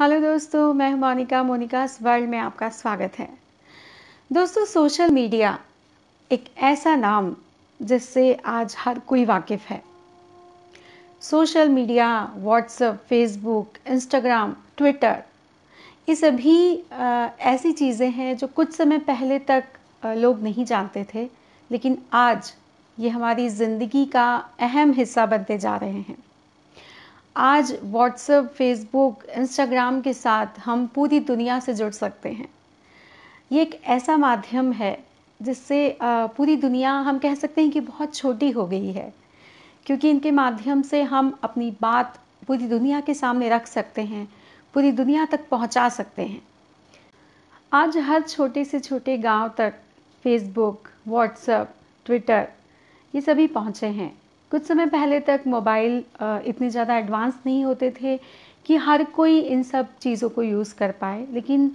hello दोस्तों मैं Monika मोनिकास world में आपका स्वागत है दोस्तों सोशल मीडिया एक ऐसा नाम जिससे आज हर कोई वाकिफ़ है social media WhatsApp Facebook Instagram Twitter ये सभी ऐसी चीज़ें हैं जो कुछ समय पहले तक लोग नहीं जानते थे लेकिन आज ये हमारी ज़िंदगी का अहम हिस्सा बनते जा रहे हैं आज व्हाट्सएप फेसबुक इंस्टाग्राम के साथ हम पूरी दुनिया से जुड़ सकते हैं ये एक ऐसा माध्यम है जिससे पूरी दुनिया हम कह सकते हैं कि बहुत छोटी हो गई है क्योंकि इनके माध्यम से हम अपनी बात पूरी दुनिया के सामने रख सकते हैं पूरी दुनिया तक पहुंचा सकते हैं आज हर छोटे से छोटे गांव तक फेसबुक व्हाट्सएप ट्विटर ये सभी पहुंचे हैं कुछ समय पहले तक मोबाइल इतने ज़्यादा एडवांस नहीं होते थे कि हर कोई इन सब चीज़ों को यूज़ कर पाए लेकिन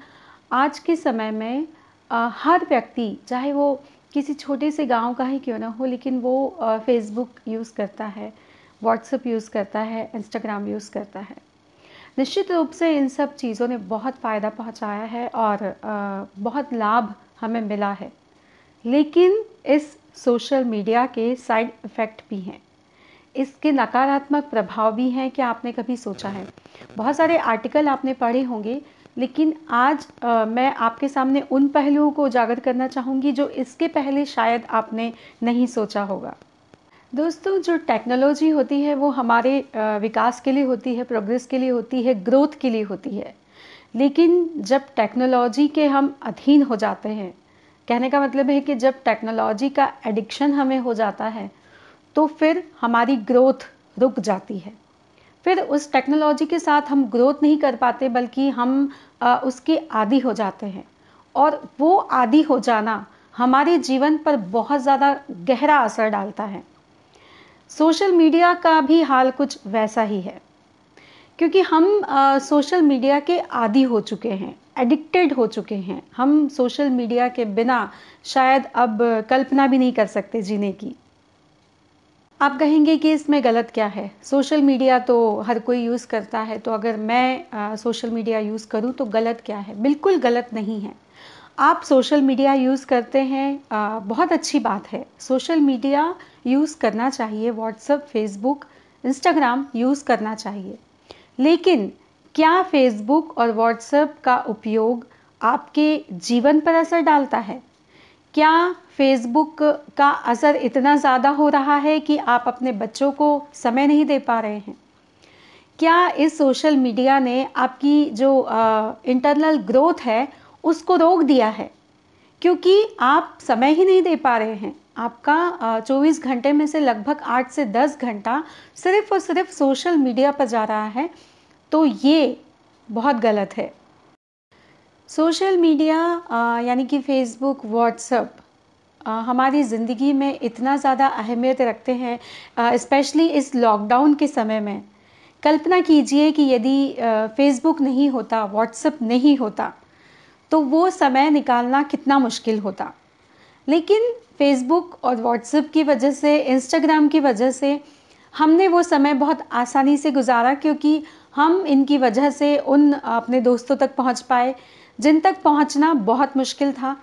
आज के समय में हर व्यक्ति चाहे वो किसी छोटे से गांव का ही क्यों ना हो लेकिन वो फेसबुक यूज़ करता है व्हाट्सअप यूज़ करता है इंस्टाग्राम यूज़ करता है निश्चित रूप से इन सब चीज़ों ने बहुत फ़ायदा पहुंचाया है और बहुत लाभ हमें मिला है लेकिन इस सोशल मीडिया के साइड इफ़ेक्ट भी हैं इसके नकारात्मक प्रभाव भी हैं क्या आपने कभी सोचा है बहुत सारे आर्टिकल आपने पढ़े होंगे लेकिन आज आ, मैं आपके सामने उन पहलुओं को उजागर करना चाहूँगी जो इसके पहले शायद आपने नहीं सोचा होगा दोस्तों जो टेक्नोलॉजी होती है वो हमारे विकास के लिए होती है प्रोग्रेस के लिए होती है ग्रोथ के लिए होती है लेकिन जब टेक्नोलॉजी के हम अधीन हो जाते हैं कहने का मतलब है कि जब टेक्नोलॉजी का एडिक्शन हमें हो जाता है तो फिर हमारी ग्रोथ रुक जाती है फिर उस टेक्नोलॉजी के साथ हम ग्रोथ नहीं कर पाते बल्कि हम आ, उसके आदि हो जाते हैं और वो आदि हो जाना हमारे जीवन पर बहुत ज़्यादा गहरा असर डालता है सोशल मीडिया का भी हाल कुछ वैसा ही है क्योंकि हम आ, सोशल मीडिया के आदि हो चुके हैं एडिक्टेड हो चुके हैं हम सोशल मीडिया के बिना शायद अब कल्पना भी नहीं कर सकते जीने की आप कहेंगे कि इसमें गलत क्या है सोशल मीडिया तो हर कोई यूज़ करता है तो अगर मैं सोशल मीडिया यूज़ करूं तो गलत क्या है बिल्कुल गलत नहीं है आप सोशल मीडिया यूज़ करते हैं आ, बहुत अच्छी बात है सोशल मीडिया यूज़ करना चाहिए व्हाट्सअप फेसबुक इंस्टाग्राम यूज़ करना चाहिए लेकिन क्या फेसबुक और व्हाट्सएप का उपयोग आपके जीवन पर असर डालता है क्या फेसबुक का असर इतना ज़्यादा हो रहा है कि आप अपने बच्चों को समय नहीं दे पा रहे हैं क्या इस सोशल मीडिया ने आपकी जो इंटरनल ग्रोथ है उसको रोक दिया है क्योंकि आप समय ही नहीं दे पा रहे हैं आपका चौबीस घंटे में से लगभग आठ से दस घंटा सिर्फ और सिर्फ सोशल मीडिया पर जा रहा है तो ये बहुत गलत है सोशल मीडिया यानी कि फेसबुक व्हाट्सअप हमारी ज़िंदगी में इतना ज़्यादा अहमियत रखते हैं इस्पेशली इस लॉकडाउन के समय में कल्पना कीजिए कि यदि फेसबुक नहीं होता व्हाट्सअप नहीं होता तो वो समय निकालना कितना मुश्किल होता लेकिन फेसबुक और व्हाट्सअप की वजह से इंस्टाग्राम की वजह से हमने वो समय बहुत आसानी से गुजारा क्योंकि हम इनकी वजह से उन अपने दोस्तों तक पहुंच पाए जिन तक पहुंचना बहुत मुश्किल था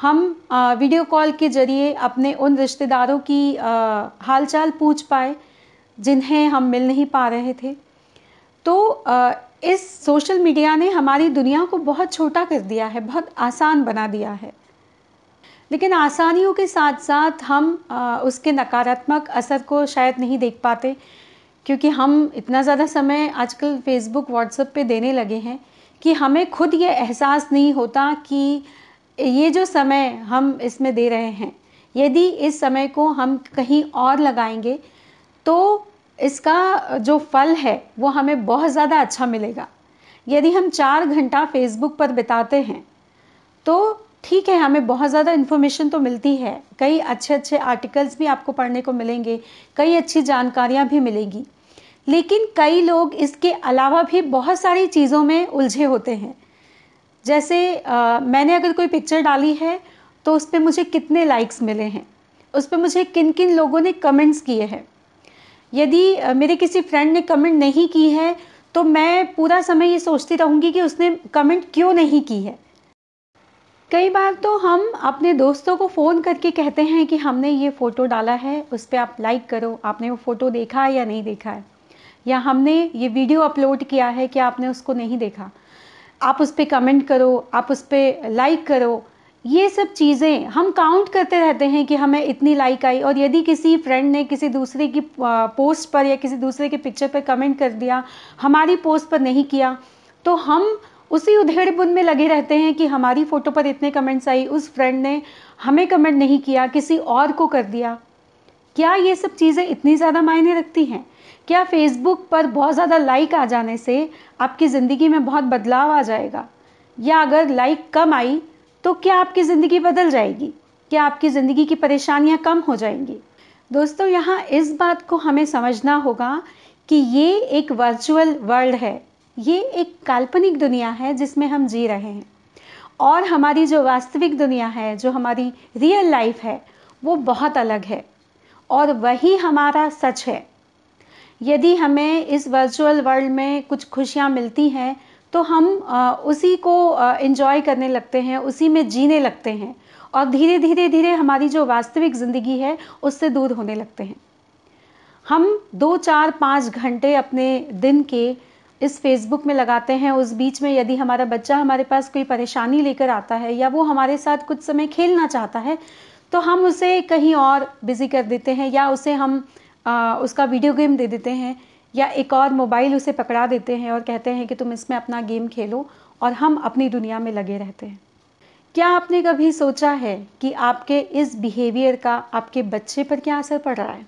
हम वीडियो कॉल के ज़रिए अपने उन रिश्तेदारों की हालचाल पूछ पाए जिन्हें हम मिल नहीं पा रहे थे तो इस सोशल मीडिया ने हमारी दुनिया को बहुत छोटा कर दिया है बहुत आसान बना दिया है लेकिन आसानियों के साथ साथ हम उसके नकारात्मक असर को शायद नहीं देख पाते क्योंकि हम इतना ज़्यादा समय आजकल फेसबुक व्हाट्सएप पे देने लगे हैं कि हमें खुद ये एहसास नहीं होता कि ये जो समय हम इसमें दे रहे हैं यदि इस समय को हम कहीं और लगाएंगे तो इसका जो फल है वो हमें बहुत ज़्यादा अच्छा मिलेगा यदि हम चार घंटा फेसबुक पर बिताते हैं तो ठीक है हमें बहुत ज़्यादा इन्फॉर्मेशन तो मिलती है कई अच्छे अच्छे आर्टिकल्स भी आपको पढ़ने को मिलेंगे कई अच्छी जानकारियाँ भी मिलेगी लेकिन कई लोग इसके अलावा भी बहुत सारी चीज़ों में उलझे होते हैं जैसे आ, मैंने अगर कोई पिक्चर डाली है तो उस पर मुझे कितने लाइक्स मिले हैं उस पर मुझे किन किन लोगों ने कमेंट्स किए हैं यदि मेरे किसी फ्रेंड ने कमेंट नहीं की है तो मैं पूरा समय ये सोचती रहूँगी कि उसने कमेंट क्यों नहीं की है कई बार तो हम अपने दोस्तों को फ़ोन करके कहते हैं कि हमने ये फ़ोटो डाला है उस पर आप लाइक करो आपने वो फ़ोटो देखा है या नहीं देखा है या हमने ये वीडियो अपलोड किया है कि आपने उसको नहीं देखा आप उस पर कमेंट करो आप उस पर लाइक करो ये सब चीज़ें हम काउंट करते रहते हैं कि हमें इतनी लाइक आई और यदि किसी फ्रेंड ने किसी दूसरे की पोस्ट पर या किसी दूसरे के पिक्चर पर कमेंट कर दिया हमारी पोस्ट पर नहीं किया तो हम उसी उधेड़ बुन में लगे रहते हैं कि हमारी फ़ोटो पर इतने कमेंट्स आई उस फ्रेंड ने हमें कमेंट नहीं किया किसी और को कर दिया क्या ये सब चीज़ें इतनी ज़्यादा मायने रखती हैं क्या फेसबुक पर बहुत ज़्यादा लाइक आ जाने से आपकी ज़िंदगी में बहुत बदलाव आ जाएगा या अगर लाइक कम आई तो क्या आपकी ज़िंदगी बदल जाएगी क्या आपकी ज़िंदगी की परेशानियाँ कम हो जाएंगी दोस्तों यहाँ इस बात को हमें समझना होगा कि ये एक वर्चुअल वर्ल्ड है ये एक काल्पनिक दुनिया है जिसमें हम जी रहे हैं और हमारी जो वास्तविक दुनिया है जो हमारी रियल लाइफ है वो बहुत अलग है और वही हमारा सच है यदि हमें इस वर्चुअल वर्ल्ड में कुछ खुशियाँ मिलती हैं तो हम उसी को इन्जॉय करने लगते हैं उसी में जीने लगते हैं और धीरे धीरे धीरे हमारी जो वास्तविक ज़िंदगी है उससे दूर होने लगते हैं हम दो चार पाँच घंटे अपने दिन के इस फेसबुक में लगाते हैं उस बीच में यदि हमारा बच्चा हमारे पास कोई परेशानी लेकर आता है या वो हमारे साथ कुछ समय खेलना चाहता है तो हम उसे कहीं और बिज़ी कर देते हैं या उसे हम आ, उसका वीडियो गेम दे देते हैं या एक और मोबाइल उसे पकड़ा देते हैं और कहते हैं कि तुम इसमें अपना गेम खेलो और हम अपनी दुनिया में लगे रहते हैं क्या आपने कभी सोचा है कि आपके इस बिहेवियर का आपके बच्चे पर क्या असर पड़ रहा है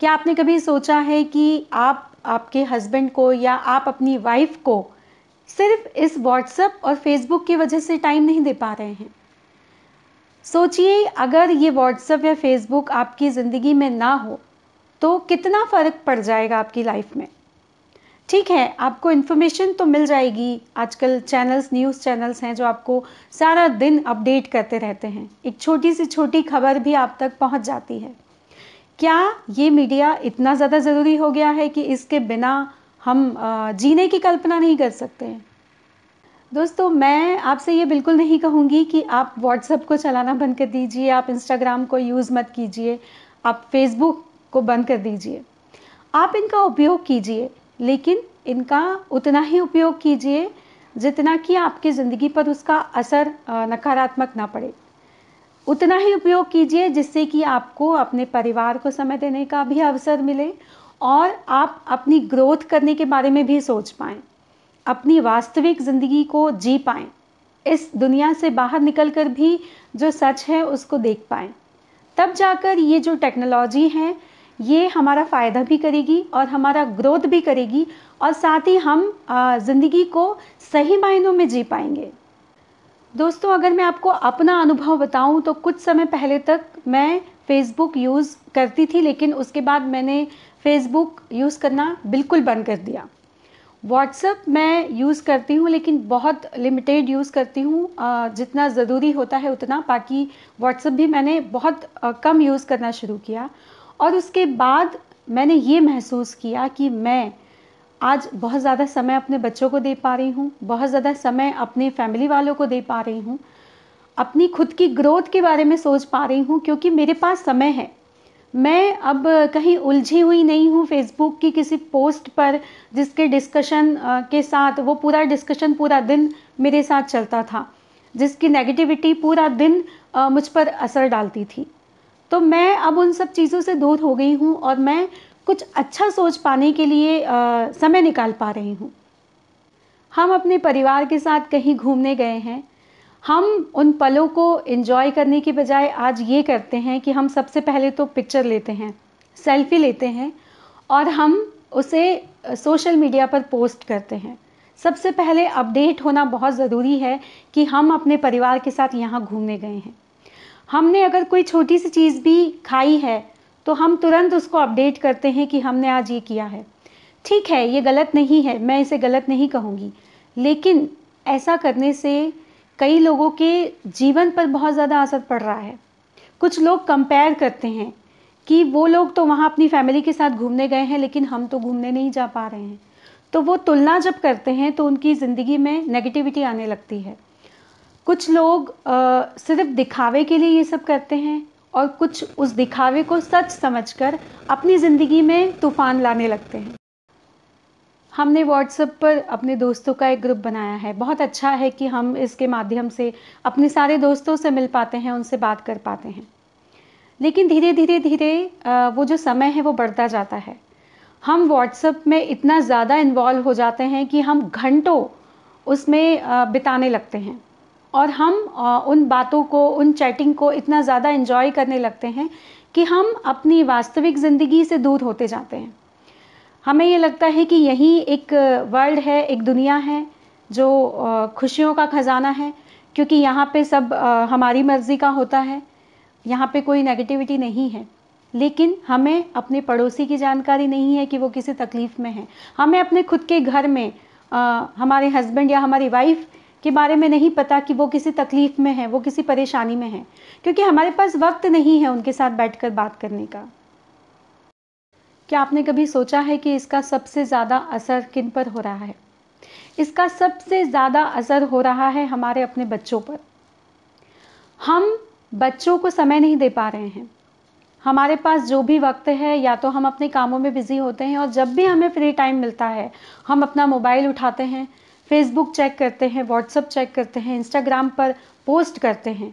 क्या आपने कभी सोचा है कि आप आपके हस्बैंड को या आप अपनी वाइफ को सिर्फ इस व्हाट्सएप और फेसबुक की वजह से टाइम नहीं दे पा रहे हैं सोचिए अगर ये व्हाट्सएप या फेसबुक आपकी ज़िंदगी में ना हो तो कितना फ़र्क पड़ जाएगा आपकी लाइफ में ठीक है आपको इन्फॉर्मेशन तो मिल जाएगी आजकल चैनल्स न्यूज़ चैनल्स हैं जो आपको सारा दिन अपडेट करते रहते हैं एक छोटी सी छोटी खबर भी आप तक पहुंच जाती है क्या ये मीडिया इतना ज़्यादा ज़रूरी हो गया है कि इसके बिना हम जीने की कल्पना नहीं कर सकते हैं दोस्तों मैं आपसे ये बिल्कुल नहीं कहूँगी कि आप व्हाट्सएप को चलाना बंद कर दीजिए आप इंस्टाग्राम को यूज़ मत कीजिए आप फेसबुक को बंद कर दीजिए आप इनका उपयोग कीजिए लेकिन इनका उतना ही उपयोग कीजिए जितना कि आपकी ज़िंदगी पर उसका असर नकारात्मक ना पड़े उतना ही उपयोग कीजिए जिससे कि आपको अपने परिवार को समय देने का भी अवसर मिले और आप अपनी ग्रोथ करने के बारे में भी सोच पाएँ अपनी वास्तविक ज़िंदगी को जी पाएँ इस दुनिया से बाहर निकल कर भी जो सच है उसको देख पाएँ तब जाकर ये जो टेक्नोलॉजी है ये हमारा फ़ायदा भी करेगी और हमारा ग्रोथ भी करेगी और साथ ही हम ज़िंदगी को सही मायनों में जी पाएंगे दोस्तों अगर मैं आपको अपना अनुभव बताऊं तो कुछ समय पहले तक मैं फ़ेसबुक यूज़ करती थी लेकिन उसके बाद मैंने फ़ेसबुक यूज़ करना बिल्कुल बंद कर दिया व्हाट्सअप मैं यूज़ करती हूँ लेकिन बहुत लिमिटेड यूज़ करती हूँ जितना ज़रूरी होता है उतना बाकी व्हाट्सअप भी मैंने बहुत कम यूज़ करना शुरू किया और उसके बाद मैंने ये महसूस किया कि मैं आज बहुत ज़्यादा समय अपने बच्चों को दे पा रही हूँ बहुत ज़्यादा समय अपने फैमिली वालों को दे पा रही हूँ अपनी खुद की ग्रोथ के बारे में सोच पा रही हूँ क्योंकि मेरे पास समय है मैं अब कहीं उलझी हुई नहीं हूँ फेसबुक की किसी पोस्ट पर जिसके डिस्कशन के साथ वो पूरा डिस्कशन पूरा दिन मेरे साथ चलता था जिसकी नेगेटिविटी पूरा दिन मुझ पर असर डालती थी तो मैं अब उन सब चीज़ों से दूर हो गई हूँ और मैं कुछ अच्छा सोच पाने के लिए आ, समय निकाल पा रही हूँ हम अपने परिवार के साथ कहीं घूमने गए हैं हम उन पलों को इन्जॉय करने के बजाय आज ये करते हैं कि हम सबसे पहले तो पिक्चर लेते हैं सेल्फी लेते हैं और हम उसे सोशल मीडिया पर पोस्ट करते हैं सबसे पहले अपडेट होना बहुत ज़रूरी है कि हम अपने परिवार के साथ यहाँ घूमने गए हैं हमने अगर कोई छोटी सी चीज़ भी खाई है तो हम तुरंत उसको अपडेट करते हैं कि हमने आज ये किया है ठीक है ये गलत नहीं है मैं इसे गलत नहीं कहूँगी लेकिन ऐसा करने से कई लोगों के जीवन पर बहुत ज़्यादा असर पड़ रहा है कुछ लोग कंपेयर करते हैं कि वो लोग तो वहाँ अपनी फैमिली के साथ घूमने गए हैं लेकिन हम तो घूमने नहीं जा पा रहे हैं तो वो तुलना जब करते हैं तो उनकी ज़िंदगी में नेगेटिविटी आने लगती है कुछ लोग आ, सिर्फ दिखावे के लिए ये सब करते हैं और कुछ उस दिखावे को सच समझकर अपनी ज़िंदगी में तूफ़ान लाने लगते हैं हमने व्हाट्सएप पर अपने दोस्तों का एक ग्रुप बनाया है बहुत अच्छा है कि हम इसके माध्यम से अपने सारे दोस्तों से मिल पाते हैं उनसे बात कर पाते हैं लेकिन धीरे धीरे धीरे वो जो समय है वो बढ़ता जाता है हम व्हाट्सएप में इतना ज़्यादा इन्वॉल्व हो जाते हैं कि हम घंटों उसमें बिताने लगते हैं और हम उन बातों को उन चैटिंग को इतना ज़्यादा इन्जॉय करने लगते हैं कि हम अपनी वास्तविक ज़िंदगी से दूर होते जाते हैं हमें ये लगता है कि यही एक वर्ल्ड है एक दुनिया है जो खुशियों का ख़जाना है क्योंकि यहाँ पे सब हमारी मर्ज़ी का होता है यहाँ पे कोई नेगेटिविटी नहीं है लेकिन हमें अपने पड़ोसी की जानकारी नहीं है कि वो किसी तकलीफ़ में है हमें अपने खुद के घर में आ, हमारे हस्बैंड या हमारी वाइफ के बारे में नहीं पता कि वो किसी तकलीफ़ में है वो किसी परेशानी में है क्योंकि हमारे पास वक्त नहीं है उनके साथ बैठकर बात करने का क्या आपने कभी सोचा है कि इसका सबसे ज़्यादा असर किन पर हो रहा है इसका सबसे ज़्यादा असर हो रहा है हमारे अपने बच्चों पर हम बच्चों को समय नहीं दे पा रहे हैं हमारे पास जो भी वक्त है या तो हम अपने कामों में बिज़ी होते हैं और जब भी हमें फ्री टाइम मिलता है हम अपना मोबाइल उठाते हैं फेसबुक चेक करते हैं व्हाट्सअप चेक करते हैं इंस्टाग्राम पर पोस्ट करते हैं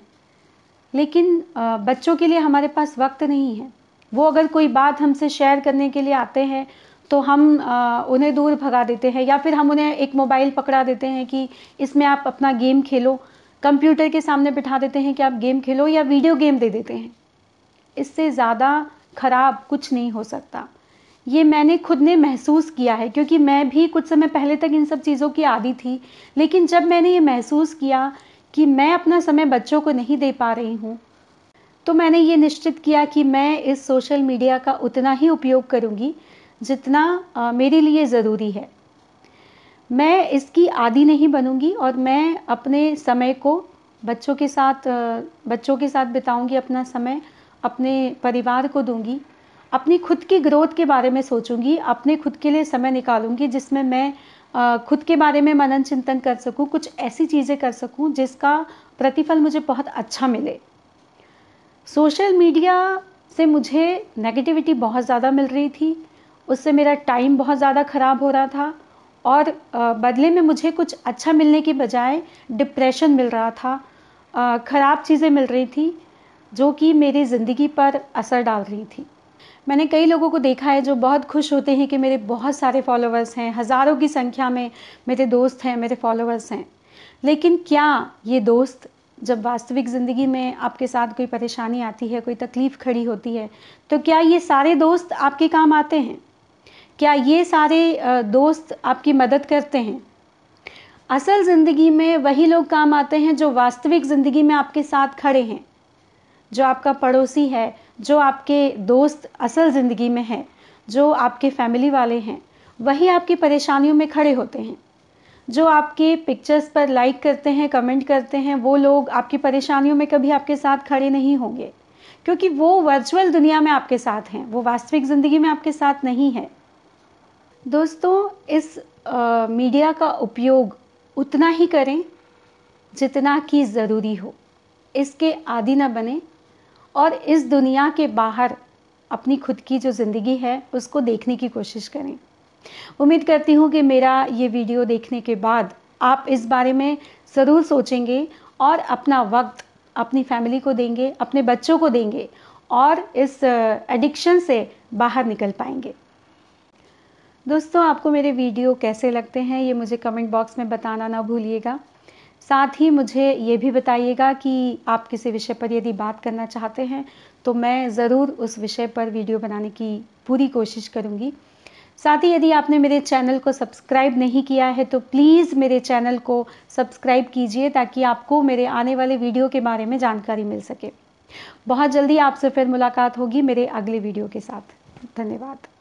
लेकिन बच्चों के लिए हमारे पास वक्त नहीं है वो अगर कोई बात हमसे शेयर करने के लिए आते हैं तो हम उन्हें दूर भगा देते हैं या फिर हम उन्हें एक मोबाइल पकड़ा देते हैं कि इसमें आप अपना गेम खेलो कंप्यूटर के सामने बिठा देते हैं कि आप गेम खेलो या वीडियो गेम दे देते हैं इससे ज़्यादा खराब कुछ नहीं हो सकता ये मैंने खुद ने महसूस किया है क्योंकि मैं भी कुछ समय पहले तक इन सब चीज़ों की आदि थी लेकिन जब मैंने ये महसूस किया कि मैं अपना समय बच्चों को नहीं दे पा रही हूँ तो मैंने ये निश्चित किया कि मैं इस सोशल मीडिया का उतना ही उपयोग करूँगी जितना आ, मेरे लिए ज़रूरी है मैं इसकी आदि नहीं बनूँगी और मैं अपने समय को बच्चों के साथ बच्चों के साथ बिताऊँगी अपना समय अपने परिवार को दूँगी अपनी खुद की ग्रोथ के बारे में सोचूंगी अपने खुद के लिए समय निकालूंगी जिसमें मैं खुद के बारे में मनन चिंतन कर सकूं कुछ ऐसी चीज़ें कर सकूं जिसका प्रतिफल मुझे बहुत अच्छा मिले सोशल मीडिया से मुझे नेगेटिविटी बहुत ज़्यादा मिल रही थी उससे मेरा टाइम बहुत ज़्यादा ख़राब हो रहा था और बदले में मुझे कुछ अच्छा मिलने के बजाय डिप्रेशन मिल रहा था ख़राब चीज़ें मिल रही थी जो कि मेरी ज़िंदगी पर असर डाल रही थी मैंने कई लोगों को देखा है जो बहुत खुश होते हैं कि मेरे बहुत सारे फॉलोअर्स हैं हज़ारों की संख्या में मेरे दोस्त हैं मेरे फॉलोअर्स हैं लेकिन क्या ये दोस्त जब वास्तविक ज़िंदगी में आपके साथ कोई परेशानी आती है कोई तकलीफ़ खड़ी होती है तो क्या ये सारे दोस्त आपके काम आते हैं क्या ये सारे दोस्त आपकी मदद करते हैं असल ज़िंदगी में वही लोग काम आते हैं जो वास्तविक ज़िंदगी में आपके साथ खड़े हैं जो आपका पड़ोसी है जो आपके दोस्त असल ज़िंदगी में है जो आपके फैमिली वाले हैं वही आपकी परेशानियों में खड़े होते हैं जो आपके पिक्चर्स पर लाइक करते हैं कमेंट करते हैं वो लोग आपकी परेशानियों में कभी आपके साथ खड़े नहीं होंगे क्योंकि वो वर्चुअल दुनिया में आपके साथ हैं वो वास्तविक ज़िंदगी में आपके साथ नहीं है दोस्तों इस आ, मीडिया का उपयोग उतना ही करें जितना कि ज़रूरी हो इसके आदि ना बने और इस दुनिया के बाहर अपनी खुद की जो ज़िंदगी है उसको देखने की कोशिश करें उम्मीद करती हूँ कि मेरा ये वीडियो देखने के बाद आप इस बारे में ज़रूर सोचेंगे और अपना वक्त अपनी फैमिली को देंगे अपने बच्चों को देंगे और इस एडिक्शन से बाहर निकल पाएंगे दोस्तों आपको मेरे वीडियो कैसे लगते हैं ये मुझे कमेंट बॉक्स में बताना ना भूलिएगा साथ ही मुझे ये भी बताइएगा कि आप किसी विषय पर यदि बात करना चाहते हैं तो मैं ज़रूर उस विषय पर वीडियो बनाने की पूरी कोशिश करूँगी साथ ही यदि आपने मेरे चैनल को सब्सक्राइब नहीं किया है तो प्लीज़ मेरे चैनल को सब्सक्राइब कीजिए ताकि आपको मेरे आने वाले वीडियो के बारे में जानकारी मिल सके बहुत जल्दी आपसे फिर मुलाकात होगी मेरे अगले वीडियो के साथ धन्यवाद